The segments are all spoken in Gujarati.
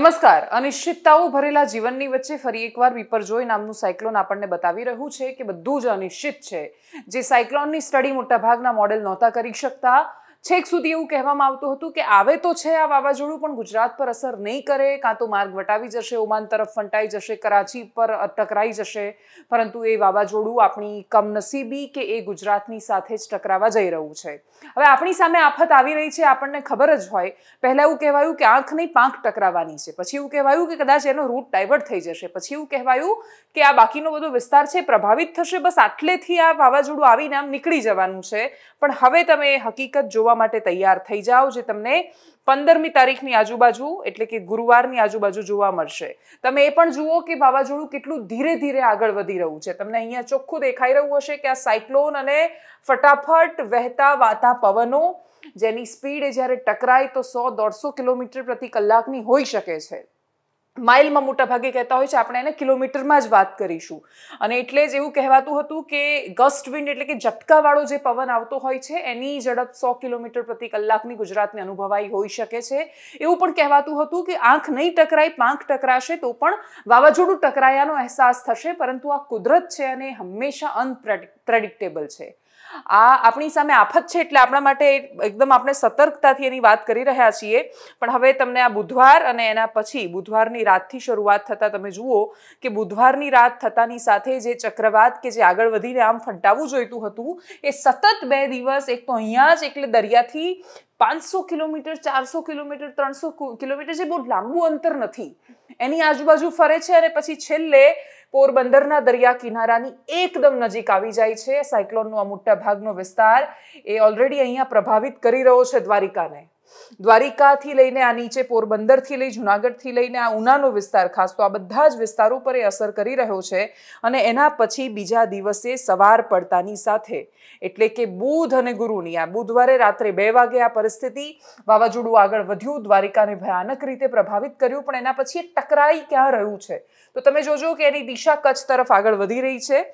નમસ્કાર અનિશ્ચિતતાઓ ભરેલા જીવનની વચ્ચે ફરી એકવાર વિપરજોય નામનું સાયક્લોન આપણને બતાવી રહ્યું છે કે બધું જ અનિશ્ચિત છે જે સાયક્લોનની સ્ટડી મોટાભાગના મોડેલ નહોતા કરી શકતા છેક સુધી એવું કહેવામાં આવતું હતું કે આવે તો છે આ વાવાઝોડું પણ ગુજરાત પર અસર નહીં કરે કાં તો માર્ગ વટાવી જશે ઓમાન તરફ ફંટાઈ જશે કરાચી પર ટકરાઈ જશે પરંતુ એ વાવાઝોડું આપણી કમનસીબી કે એ ગુજરાતની સાથે જ ટકરાવા જઈ રહ્યું છે હવે આપણી સામે આફત આવી રહી છે આપણને ખબર જ હોય પહેલાં એવું કહેવાયું કે આંખ નહીં પાંખ ટકરાવાની છે પછી એવું કહેવાયું કે કદાચ એનો રૂટ ડાયવર્ટ થઈ જશે પછી એવું કહેવાયું કે આ બાકીનો બધો વિસ્તાર છે પ્રભાવિત થશે બસ આટલેથી આ વાવાઝોડું આવીને આમ નીકળી જવાનું છે પણ હવે તમે હકીકત જોવા કરવા માટે તૈયાર થઈ જાઓ જે તમને પંદરમી તારીખની આજુબાજુ એટલે કે ગુરુવારની આજુબાજુ જોવા મળશે તમે એ પણ જુઓ કે વાવાઝોડું કેટલું ધીરે ધીરે આગળ વધી રહ્યું છે તમને અહીંયા ચોખ્ખું દેખાઈ રહ્યું હશે કે આ સાયક્લોન અને ફટાફટ વહેતા વાતા પવનો જેની સ્પીડ જ્યારે ટકરાય તો સો દોઢસો કિલોમીટર પ્રતિ કલાકની હોઈ શકે છે માઇલમાં મોટા ભાગે કહેતા હોય છે આપણે એને કિલોમીટરમાં જ વાત કરીશું અને એટલે જ એવું કહેવાતું હતું કે ગસ્ટ વિન્ડ એટલે કે ઝટકાવાળો જે પવન આવતો હોય છે એની ઝડપ સો કિલોમીટર પ્રતિ કલાકની ગુજરાતને અનુભવાઈ હોઈ શકે છે એવું પણ કહેવાતું હતું કે આંખ નહીં ટકરાય પાંખ ટકરાશે તો પણ વાવાઝોડું ટકરાયાનો અહેસાસ થશે પરંતુ આ કુદરત છે અને હંમેશા અનપ્રેડિક્ટેબલ છે આ આપણી સામે આફત છે એટલે આપણા માટે એકદમ આપણે સતર્કતાથી એની વાત કરી રહ્યા છીએ પણ હવે તમને આ બુધવાર અને એના પછી બુધવારની રાતથી શરૂઆત થતાં તમે જુઓ કે બુધવારની રાત થતાની સાથે જે ચક્રવાત કે જે આગળ વધીને આમ ફંટાવું જોઈતું હતું એ સતત બે દિવસ એક તો અહીંયા જ એટલે દરિયાથી પાંચસો કિલોમીટર ચારસો કિલોમીટર ત્રણસો કિલોમીટર જે બહુ લાંબુ અંતર નથી એની આજુબાજુ ફરે છે અને પછી છેલ્લે પોરબંદરના દરિયા કિનારાની એકદમ નજીક આવી જાય છે સાયક્લોનનો આ મોટા ભાગનો વિસ્તાર એ ઓલરેડી અહીંયા પ્રભાવિત કરી રહ્યો છે દ્વારિકાને દ્વારિકાથી લઈને આ નીચે પોરબંદરથી લઈ જુનાગઢથી લઈને આ ઉનાનો વિસ્તાર ખાસ તો આ બધા જ વિસ્તારો પર એ અસર કરી રહ્યો છે અને એના પછી બીજા દિવસે સવાર પડતાની સાથે એટલે કે બુધ અને ગુરુની આ બુધવારે રાત્રે બે વાગે આ પરિસ્થિતિ વાવાઝોડું આગળ વધ્યું દ્વારિકાને ભયાનક રીતે પ્રભાવિત કર્યું પણ એના પછી ટકરાઈ ક્યાં રહ્યું છે તો તમે જોજો કે એની દિશા કચ્છ તરફ આગળ વધી રહી છે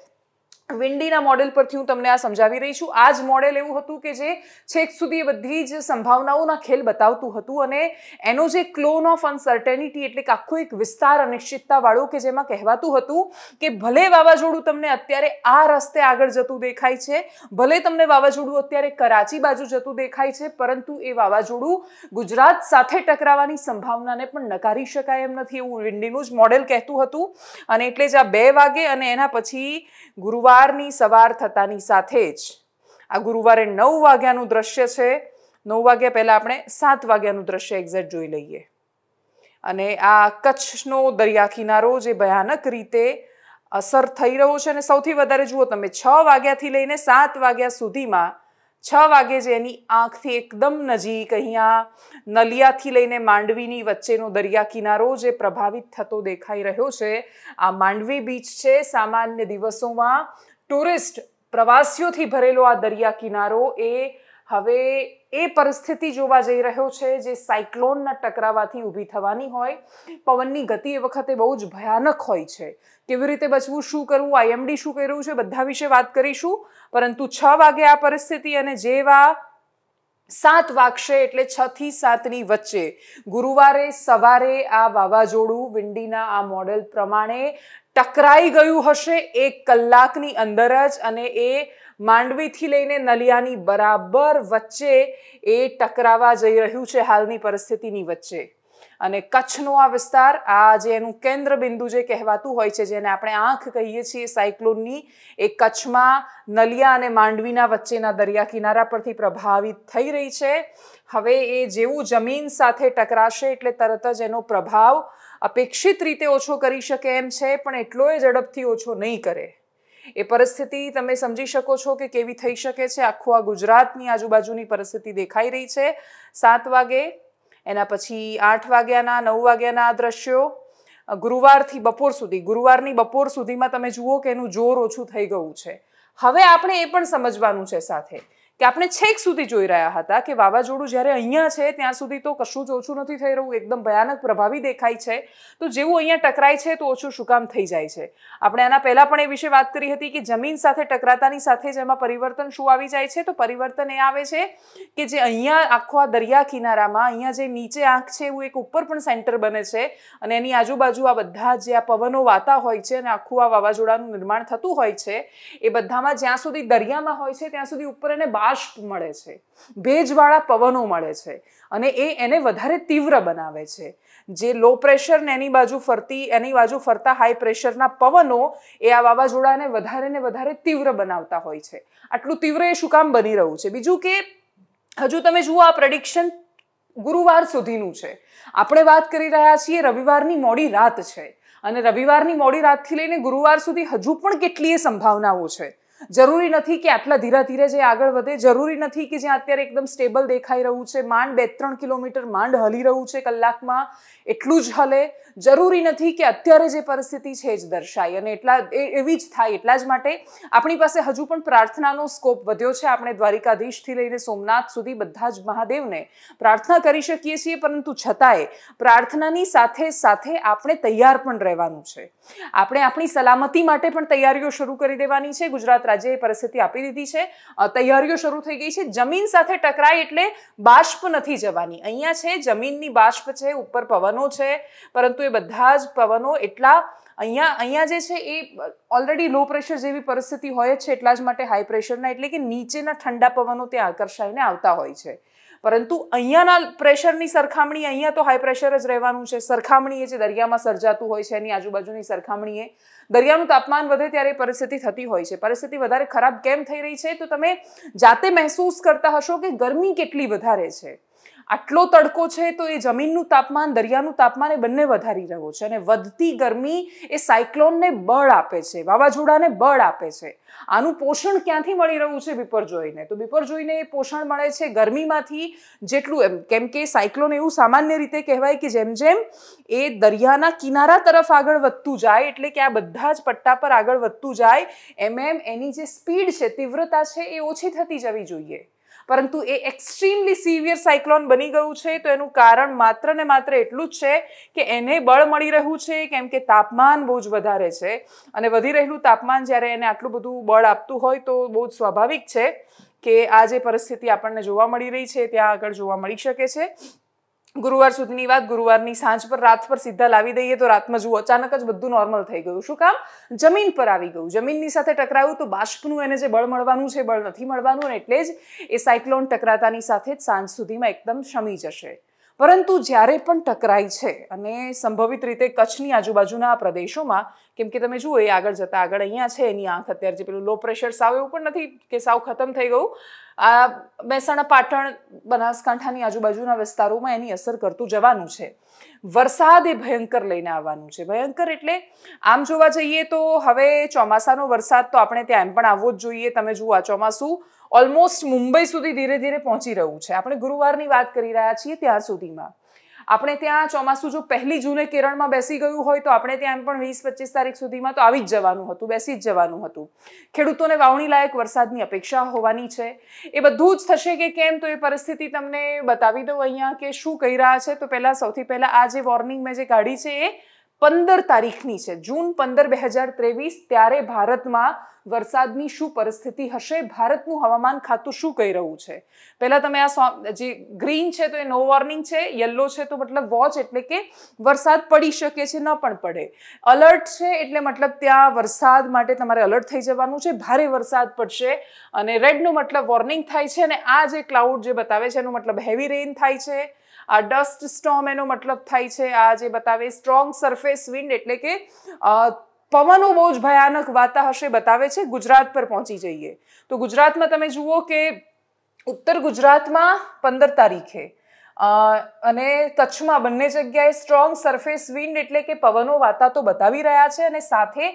વિન્ડીના મોડેલ પરથી હું તમને આ સમજાવી રહી છું આ જ મોડેલ એવું હતું કે જે છેક સુધી બધી જ સંભાવનાઓના ખેલ બતાવતું હતું અને એનો જે ક્લોન ઓફ અનસર્ટેનિટી એટલે કે આખો એક વિસ્તાર અનિશ્ચિતતાવાળો કે જેમાં કહેવાતું હતું કે ભલે વાવાઝોડું તમને અત્યારે આ રસ્તે આગળ જતું દેખાય છે ભલે તમને વાવાઝોડું અત્યારે કરાચી બાજુ જતું દેખાય છે પરંતુ એ વાવાઝોડું ગુજરાત સાથે ટકરાવાની સંભાવનાને પણ નકારી શકાય એમ નથી એવું વિન્ડીનું જ મોડેલ કહેતું હતું અને એટલે જ આ બે વાગે અને એના પછી ગુરુવાર ગુરુવારની સવાર થતાની સાથે જ આ ગુરુવારે નવ વાગ્યાનું દ્રશ્ય છે નવ વાગ્યા પહેલાં આપણે સાત વાગ્યાનું દ્રશ્ય એક્ઝેક્ટ જોઈ લઈએ અને આ કચ્છનો દરિયા કિનારો જે ભયાનક રીતે અસર થઈ રહ્યો છે અને સૌથી વધારે જુઓ તમે છ વાગ્યાથી લઈને સાત વાગ્યા સુધીમાં છ વાગે જે એની આંખથી એકદમ નજીક અહીંયા નલિયાથી લઈને માંડવીની વચ્ચેનો દરિયા કિનારો જે પ્રભાવિત થતો દેખાઈ રહ્યો છે આ માંડવી બીચ છે સામાન્ય દિવસોમાં ટુરિસ્ટ પ્રવાસીઓથી ભરેલો આ દરિયા કિનારો એ હવે એ પરિસ્થિતિ જોવા જઈ રહ્યો છે જે સાયક્લોનના ટકરાવાથી ઊભી થવાની હોય પવનની ગતિ એ વખતે બહુ જ ભયાનક હોય છે કેવી રીતે બચવું શું કરવું આઈએમડી શું કર્યું છે બધા વિશે વાત કરીશું પરંતુ છ વાગે આ પરિસ્થિતિ અને જેવા સાત વાગશે એટલે છ થી સાતની વચ્ચે ગુરુવારે સવારે આ વાવાઝોડું વિંડીના આ મોડેલ પ્રમાણે ટકરાઈ ગયું હશે એક કલાકની અંદર જ અને એ માંડવીથી લઈને નલિયાની બરાબર વચ્ચે એ ટકરાવા જઈ રહ્યું છે હાલની પરિસ્થિતિની વચ્ચે અને કચ્છનો આ વિસ્તાર આ જે એનું કેન્દ્ર બિંદુ જે કહેવાતું હોય છે જેને આપણે આંખ કહીએ છીએ સાયક્લોનની એ કચ્છમાં નલિયા અને માંડવીના વચ્ચેના દરિયા કિનારા પરથી પ્રભાવિત થઈ રહી છે હવે એ જેવું જમીન સાથે ટકરાશે એટલે તરત જ એનો પ્રભાવ અપેક્ષિત રીતે ઓછો કરી શકે એમ છે પણ એટલો એ ઝડપથી ઓછો નહીં કરે એ પરિસ્થિતિ તમે સમજી શકો છો કે કેવી થઈ શકે છે આખું આ ગુજરાતની આજુબાજુની પરિસ્થિતિ દેખાઈ રહી છે સાત વાગે એના પછી આઠ વાગ્યાના નવ વાગ્યાના આ દ્રશ્યો ગુરુવારથી બપોર સુધી ગુરુવારની બપોર સુધીમાં તમે જુઓ કે એનું જોર ઓછું થઈ ગયું છે હવે આપણે એ પણ સમજવાનું છે સાથે કે આપણે છેક સુધી જોઈ રહ્યા હતા કે વાવાઝોડું જ્યારે અહીંયા છે ત્યાં સુધી તો કશું જ ઓછું નથી થઈ રહ્યું એકદમ ભયાનક પ્રભાવી દેખાય છે તો જેવું અહીંયા ટકરાય છે તો ઓછું શું કામ થઈ જાય છે આપણે આના પહેલાં પણ એ વિશે વાત કરી હતી કે જમીન સાથે ટકરાતાની સાથે જ એમાં પરિવર્તન શું આવી જાય છે તો પરિવર્તન એ આવે છે કે જે અહીંયા આખો આ દરિયા કિનારામાં અહીંયા જે નીચે આંખ છે એવું એક ઉપર પણ સેન્ટર બને છે અને એની આજુબાજુ આ બધા જે આ પવનો વાતા હોય છે અને આખું આ વાવાઝોડાનું નિર્માણ થતું હોય છે એ બધામાં જ્યાં સુધી દરિયામાં હોય છે ત્યાં સુધી ઉપર અને વાષ્પ મળે છે ભેજવાળા પવનો મળે છે અને એ એને વધારે તીવ્ર બનાવે છે જે લો પ્રેશરને એની બાજુ ફરતી એની બાજુ ફરતા હાઈ પ્રેશરના પવનો એ આ વાવાઝોડાને વધારે ને વધારે તીવ્ર બનાવતા હોય છે આટલું તીવ્ર એ શું કામ બની રહ્યું છે બીજું કે હજુ તમે જુઓ આ પ્રડિક્શન ગુરુવાર સુધીનું છે આપણે વાત કરી રહ્યા છીએ રવિવારની મોડી રાત છે અને રવિવારની મોડી રાતથી લઈને ગુરુવાર સુધી હજુ પણ કેટલીય સંભાવનાઓ છે જરૂરી નથી કે આટલા ધીરે ધીરે જે આગળ વધે જરૂરી નથી કે જ્યાં અત્યારે એકદમ સ્ટેબલ દેખાઈ રહ્યું છે માંડ બે ત્રણ કિલોમીટર માંડ હલી રહ્યું છે કલાકમાં એટલું જ હલે જરૂરી નથી કે અત્યારે જે પરિસ્થિતિ છે જ દર્શાય અને એટલા એવી જ થાય એટલા જ માટે આપણી પાસે હજુ પણ પ્રાર્થનાનો સ્કોપ વધ્યો છે આપણે દ્વારિકાધીશથી લઈને સોમનાથ સુધી બધા જ મહાદેવને પ્રાર્થના કરી શકીએ છીએ પરંતુ છતાંય પ્રાર્થનાની સાથે સાથે આપણે તૈયાર પણ રહેવાનું છે આપણે આપણી સલામતી માટે પણ તૈયારીઓ શરૂ કરી દેવાની છે ગુજરાત રાજ્યએ પરિસ્થિતિ આપી દીધી છે તૈયારીઓ શરૂ થઈ ગઈ છે જમીન સાથે ટકરાય એટલે બાષ્પ નથી જવાની અહીંયા છે જમીનની બાષ્પ છે ઉપર પવન પવનો છે પરંતુ એ બધા જ પવનો એટલા અહીંયા અહીંયા જે છે એ ઓલરેડી લો પ્રેશર જેવી પરિસ્થિતિ હોય જ છે એટલા જ માટે હાઈ પ્રેશરના એટલે કે નીચેના ઠંડા પવનો ત્યાં આકર્ષાઈને આવતા હોય છે પરંતુ અહીંયાના પ્રેશરની સરખામણી અહીંયા તો હાઈ પ્રેશર જ રહેવાનું છે સરખામણીએ જે દરિયામાં સર્જાતું હોય છે એની આજુબાજુની સરખામણીએ દરિયાનું તાપમાન વધે ત્યારે પરિસ્થિતિ થતી હોય છે પરિસ્થિતિ વધારે ખરાબ કેમ થઈ રહી છે તો તમે જાતે મહેસૂસ કરતા હશો કે ગરમી કેટલી વધારે છે આટલો તડકો છે તો એ જમીનનું તાપમાન દરિયાનું તાપમાન એ બંને વધારી રહ્યો છે અને વધતી ગરમી એ સાયક્લોનને બળ આપે છે વાવાઝોડાને બળ આપે છે આનું પોષણ ક્યાંથી મળી રહ્યું છે બિપરજોઈને તો બિપરજોઈને એ પોષણ મળે છે ગરમીમાંથી જેટલું એમ કેમ કે સાયક્લોન એવું સામાન્ય રીતે કહેવાય કે જેમ જેમ એ દરિયાના કિનારા તરફ આગળ વધતું જાય એટલે કે આ બધા જ પટ્ટા પર આગળ વધતું જાય એમ એમ એની જે સ્પીડ છે તીવ્રતા છે એ ઓછી થતી જવી જોઈએ પરંતુ એ એક્સ્ટ્રીમલી સિવિયર સાયક્લોન બની ગયું છે તો એનું કારણ માત્ર ને માત્ર એટલું જ છે કે એને બળ મળી રહ્યું છે કેમ કે તાપમાન બહુ જ વધારે છે અને વધી રહેલું તાપમાન જ્યારે એને આટલું બધું બળ આપતું હોય તો બહુ જ સ્વાભાવિક છે કે આ જે પરિસ્થિતિ આપણને જોવા મળી રહી છે ત્યાં આગળ જોવા મળી શકે છે ગુરુવાર સુધીની વાત ગુરુવારની સાંજ પર રાત પર સીધા લાવી દઈએ તો રાતમાં જુઓ અચાનક જ બધું નોર્મલ થઈ ગયું શું કામ જમીન પર આવી ગયું જમીનની સાથે ટકરાયું તો બાષ્પનું એને જે બળ મળવાનું છે બળ નથી મળવાનું એટલે જ એ સાયક્લોન ટકરાતાની સાથે જ સાંજ સુધીમાં એકદમ શમી જશે પરંતુ જ્યારે પણ ટકરાય છે અને સંભવિત રીતે કચ્છની આજુબાજુના પ્રદેશોમાં કેમ કે તમે જુઓ એ આગળ જતાં આગળ અહીંયા છે એની આંખ અત્યારે જે પેલું લો પ્રેશર સાવ એવું પણ નથી કે સાવ ખતમ થઈ ગયું આ મહેસાણા પાટણ બનાસકાંઠાની આજુબાજુના વિસ્તારોમાં એની અસર કરતું જવાનું છે વરસાદ એ ભયંકર લઈને આવવાનું છે ભયંકર એટલે આમ જોવા જઈએ તો હવે ચોમાસાનો વરસાદ તો આપણે ત્યાં એમ પણ આવવો જ જોઈએ તમે જુઓ આ ચોમાસું ઓલમોસ્ટ મુંબઈ સુધી ધીરે ધીરે પહોંચી રહ્યું છે આપણે ગુરુવારની વાત કરી રહ્યા છીએ ત્યાં સુધીમાં આપણે ત્યાં ચોમાસું જો પહેલી જૂને કેરળમાં બેસી ગયું હોય તો આપણે ત્યાં એમ પણ વીસ પચીસ તારીખ સુધીમાં તો આવી જ જવાનું હતું બેસી જ જવાનું હતું ખેડૂતોને વાવણી લાયક વરસાદની અપેક્ષા હોવાની છે એ બધું જ થશે કે કેમ તો એ પરિસ્થિતિ તમને બતાવી દઉં અહીંયા કે શું કહી રહ્યા છે તો પહેલાં સૌથી પહેલાં આ જે વોર્નિંગ મેં જે કાઢી છે એ પંદર તારીખની છે જૂન પંદર બે હજાર ત્રેવીસ ત્યારે ભારતમાં વરસાદની શું પરિસ્થિતિ હશે ભારતનું હવામાન ખાતું શું કહી રહ્યું છે પહેલાં તમે આ જે ગ્રીન છે તો એ નો વોર્નિંગ છે યલો છે તો મતલબ વોચ એટલે કે વરસાદ પડી શકે છે ન પણ પડે અલર્ટ છે એટલે મતલબ ત્યાં વરસાદ માટે તમારે અલર્ટ થઈ જવાનું છે ભારે વરસાદ પડશે અને રેડનું મતલબ વોર્નિંગ થાય છે અને આ જે ક્લાઉડ જે બતાવે છે એનો મતલબ હેવી રેઇન થાય છે આ ડસ્ટ સ્ટોમ એનો મતલબ થાય છે આ જે બતાવે સ્ટ્રોંગ સરફેસ વિન્ડ એટલે કે પવનો બહુ જ ભયાનક વાતા હશે બતાવે છે ગુજરાત પર પહોંચી જઈએ તો ગુજરાતમાં તમે જુઓ કે ઉત્તર ગુજરાતમાં પંદર તારીખે અને કચ્છમાં બંને જગ્યાએ સ્ટ્રોંગ સરફેસ વિન્ડ એટલે કે પવનો વાતા તો બતાવી રહ્યા છે અને સાથે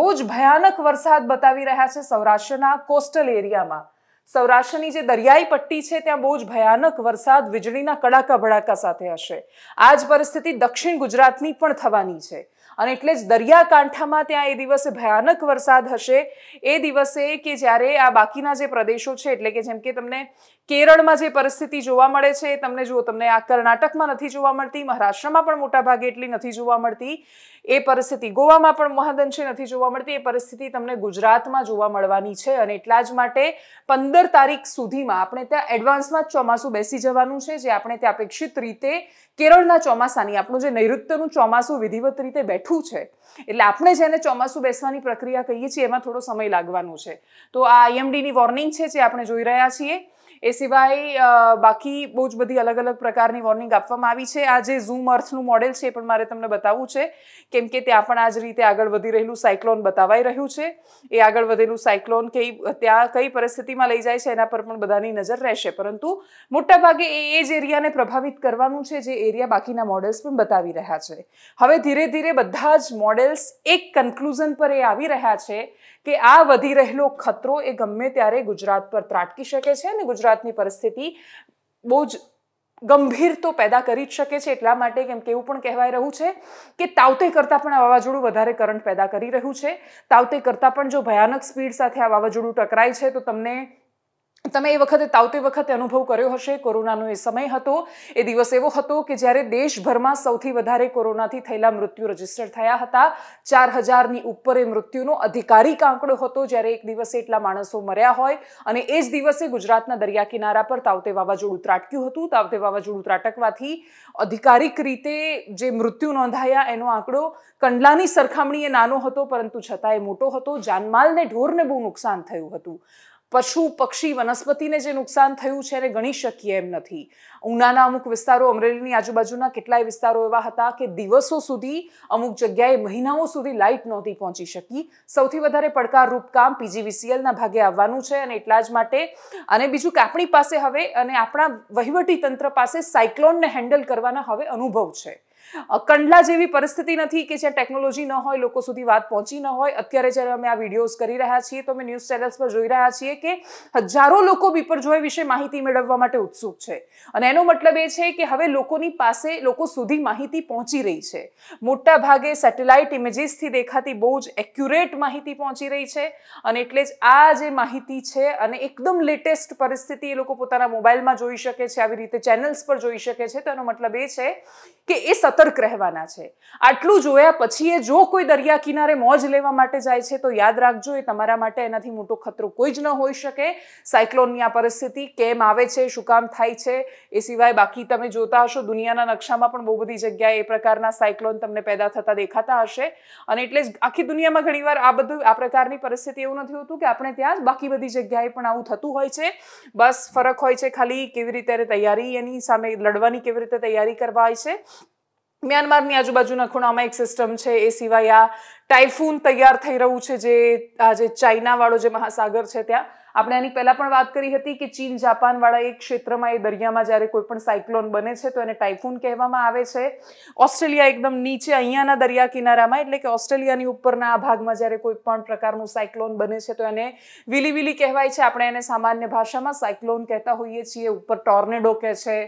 બહુ જ ભયાનક વરસાદ બતાવી રહ્યા છે સૌરાષ્ટ્રના કોસ્ટલ એરિયામાં સૌરાષ્ટ્રની જે દરિયાઈ પટ્ટી છે ત્યાં બહુ જ ભયાનક વરસાદ વીજળીના કડાકા ભડાકા સાથે હશે આ જ પરિસ્થિતિ દક્ષિણ ગુજરાતની પણ થવાની છે અને એટલે જ દરિયાકાંઠામાં ત્યાં એ દિવસે ભયાનક વરસાદ હશે એ દિવસે કે જ્યારે આ બાકીના જે પ્રદેશો છે એટલે કે જેમ કે તમને કેરળમાં જે પરિસ્થિતિ જોવા મળે છે તમને જુઓ તમને આ કર્ણાટકમાં નથી જોવા મળતી મહારાષ્ટ્રમાં પણ મોટા ભાગે એટલી નથી જોવા મળતી એ પરિસ્થિતિ ગોવામાં પણ મહાદંશે નથી જોવા મળતી એ પરિસ્થિતિ તમને ગુજરાતમાં જોવા મળવાની છે અને એટલા જ માટે પંદર તારીખ સુધીમાં આપણે ત્યાં એડવાન્સમાં જ ચોમાસું બેસી જવાનું છે જે આપણે ત્યાં અપેક્ષિત રીતે કેરળના ચોમાસાની આપણું જે નૈઋત્યનું ચોમાસું વિધિવત રીતે બેઠું છે એટલે આપણે જેને ચોમાસું બેસવાની પ્રક્રિયા કહીએ છીએ એમાં થોડો સમય લાગવાનો છે તો આ આઈએમડીની વોર્નિંગ છે જે આપણે જોઈ રહ્યા છીએ એ સિવાય બાકી બહુ જ બધી અલગ અલગ પ્રકારની વોર્નિંગ આપવામાં આવી છે આ જે ઝૂમ અર્થનું મોડેલ છે એ પણ મારે તમને બતાવવું છે કેમ કે ત્યાં પણ આ જ રીતે આગળ વધી રહેલું સાયક્લોન બતાવાઈ રહ્યું છે એ આગળ વધેલું સાયક્લોન કઈ ત્યાં કઈ પરિસ્થિતિમાં લઈ જાય છે એના પર પણ બધાની નજર રહેશે પરંતુ મોટાભાગે એ એ જ એરિયાને પ્રભાવિત કરવાનું છે જે એરિયા બાકીના મોડેલ્સ પણ બતાવી રહ્યા છે હવે ધીરે ધીરે બધા જ મોડેલ્સ એક કન્ક્લુઝન પર એ આવી રહ્યા છે કે આ વધી રહેલો ખતરો એ ગમે ત્યારે ગુજરાત પર ત્રાટકી શકે છે અને ગુજરાતની પરિસ્થિતિ બહુ જ ગંભીર તો પેદા કરી જ શકે છે એટલા માટે કેમ કે એવું પણ કહેવાય રહ્યું છે કે તાવતે કરતાં પણ આ વાવાઝોડું વધારે કરંટ પેદા કરી રહ્યું છે તાવતે કરતાં પણ જો ભયાનક સ્પીડ સાથે આ વાવાઝોડું ટકરાય છે તો તમને તમે એ વખતે તાવતી વખતે અનુભવ કર્યો હશે કોરોનાનો એ સમય હતો એ દિવસ એવો હતો કે જ્યારે દેશભરમાં સૌથી વધારે કોરોનાથી થયેલા મૃત્યુ રજીસ્ટર થયા હતા ચાર હજારની ઉપર એ મૃત્યુનો અધિકારિક આંકડો હતો જ્યારે એક દિવસે એટલા માણસો મર્યા હોય અને એ જ દિવસે ગુજરાતના દરિયા કિનારા પર તાવતે વાવાઝોડું ત્રાટક્યું હતું તાવતે વાવાઝોડું ત્રાટકવાથી અધિકારિક રીતે જે મૃત્યુ નોંધાયા એનો આંકડો કંડલાની સરખામણીએ નાનો હતો પરંતુ છતાં એ મોટો હતો જાનમાલને ઢોરને બહુ નુકસાન થયું હતું પશુ પક્ષી વનસ્પતિને જે નુકસાન થયું છે એને ગણી શકીએ એમ નથી ઉનાના અમુક વિસ્તારો અમરેલીની આજુબાજુના કેટલાય વિસ્તારો એવા હતા કે દિવસો સુધી અમુક જગ્યાએ મહિનાઓ સુધી લાઇટ નહોતી પહોંચી શકી સૌથી વધારે પડકારરૂપ કામ પીજીવીસીએલના ભાગે આવવાનું છે અને એટલા જ માટે અને બીજું કે આપણી પાસે હવે અને આપણા વહીવટી તંત્ર પાસે સાયક્લોનને હેન્ડલ કરવાના હવે અનુભવ છે કંડલા જેવી પરિસ્થિતિ નથી કે જ્યાં ટેકનોલોજી ન હોય લોકો સુધી વાત પહોંચી ન હોય અત્યારે જ્યારે અમે આ વિડીયોઝ કરી રહ્યા છીએ તો અમે ન્યૂઝ ચેનલ્સ પર જોઈ રહ્યા છીએ કે હજારો લોકો બીપરજોય વિશે માહિતી મેળવવા માટે ઉત્સુક છે અને એનો મતલબ એ છે કે હવે લોકોની પાસે લોકો સુધી માહિતી પહોંચી રહી છે મોટા ભાગે સેટેલાઇટ ઇમેજીસથી દેખાતી બહુ જ એક્યુરેટ માહિતી પહોંચી રહી છે અને એટલે જ આ જે માહિતી છે અને એકદમ લેટેસ્ટ પરિસ્થિતિ એ લોકો પોતાના મોબાઈલમાં જોઈ શકે છે આવી રીતે ચેનલ્સ પર જોઈ શકે છે તેનો મતલબ એ છે કે એ સતત સતર્ક રહેવાના છે આટલું જોયા પછી એ જો કોઈ દરિયા કિનારે મોજ લેવા માટે જાય છે તો યાદ રાખજો એ તમારા માટે એનાથી મોટો ખતરો કોઈ જ ન હોઈ શકે સાયક્લોનની આ પરિસ્થિતિ કેમ આવે છે શું કામ થાય છે એ સિવાય બાકી તમે જોતા હશો દુનિયાના નકશામાં પણ બહુ બધી જગ્યાએ એ પ્રકારના સાયક્લોન તમને પેદા થતા દેખાતા હશે અને એટલે જ આખી દુનિયામાં ઘણીવાર આ બધું આ પ્રકારની પરિસ્થિતિ એવું નથી હોતું કે આપણે ત્યાં જ બાકી બધી જગ્યાએ પણ આવું થતું હોય છે બસ ફરક હોય છે ખાલી કેવી રીતે તૈયારી એની સામે લડવાની કેવી રીતે તૈયારી કરવા હોય છે મ્યાનમારની આજુબાજુના ખૂણામાં એક સિસ્ટમ છે એ સિવાય આ ટાઇફૂન તૈયાર થઈ રહ્યું છે જે આ જે ચાઇનાવાળો જે મહાસાગર છે ત્યાં આપણે આની પહેલાં પણ વાત કરી હતી કે ચીન જાપાનવાળા એક ક્ષેત્રમાં એ દરિયામાં જ્યારે કોઈ પણ સાયક્લોન બને છે તો એને ટાઇફૂન કહેવામાં આવે છે ઓસ્ટ્રેલિયા એકદમ નીચે અહીંયાના દરિયા કિનારામાં એટલે કે ઓસ્ટ્રેલિયાની ઉપરના આ ભાગમાં જ્યારે કોઈ પણ પ્રકારનું સાયક્લોન બને છે તો એને વિલી વિલીવિલી કહેવાય છે આપણે એને સામાન્ય ભાષામાં સાયક્લોન કહેતા હોઈએ છીએ ઉપર ટોર્નેડો કહે છે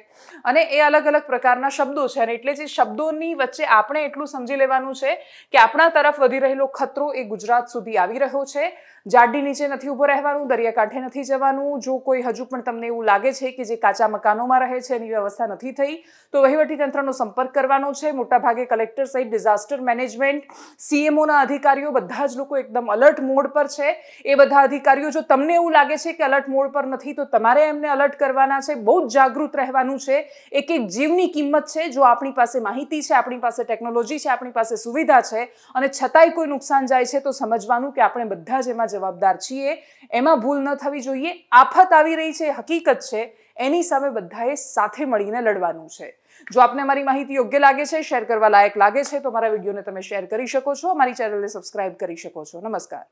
અને એ અલગ અલગ પ્રકારના શબ્દો છે અને એટલે જે શબ્દોની વચ્ચે આપણે એટલું સમજી લેવાનું છે કે આપણા તરફ વધી રહેલો ખતરો એ ગુજરાત સુધી આવી રહ્યો છે જાડી નીચે નથી ઊભો રહેવાનું દરિયાકાંઠે નથી જવાનું જો કોઈ હજુ પણ તમને એવું લાગે છે કે જે કાચા મકાનોમાં રહે છે એની વ્યવસ્થા નથી થઈ તો વહીવટીતંત્રનો સંપર્ક કરવાનો છે મોટાભાગે કલેક્ટર સહિત ડિઝાસ્ટર મેનેજમેન્ટ સીએમઓના અધિકારીઓ બધા જ લોકો એકદમ અલર્ટ મોડ પર છે એ બધા અધિકારીઓ જો તમને એવું લાગે છે કે અલર્ટ મોડ પર નથી તો તમારે એમને અલર્ટ કરવાના છે બહુ જ જાગૃત રહેવાનું છે એક એક જીવની કિંમત છે જો આપણી પાસે માહિતી છે આપણી પાસે ટેકનોલોજી છે આપણી પાસે સુવિધા છે અને છતાંય કોઈ નુકસાન જાય છે તો સમજવાનું કે આપણે બધા જ એમાં જવાબદાર છીએ એમાં ભૂલ ન થવી જોઈએ આફત આવી રહી છે હકીકત છે એની સામે બધાએ સાથે મળીને લડવાનું છે જો આપને મારી માહિતી યોગ્ય લાગે છે શેર કરવા લાયક લાગે છે તો મારા વિડીયોને તમે શેર કરી શકો છો મારી ચેનલને સબસ્ક્રાઇબ કરી શકો છો નમસ્કાર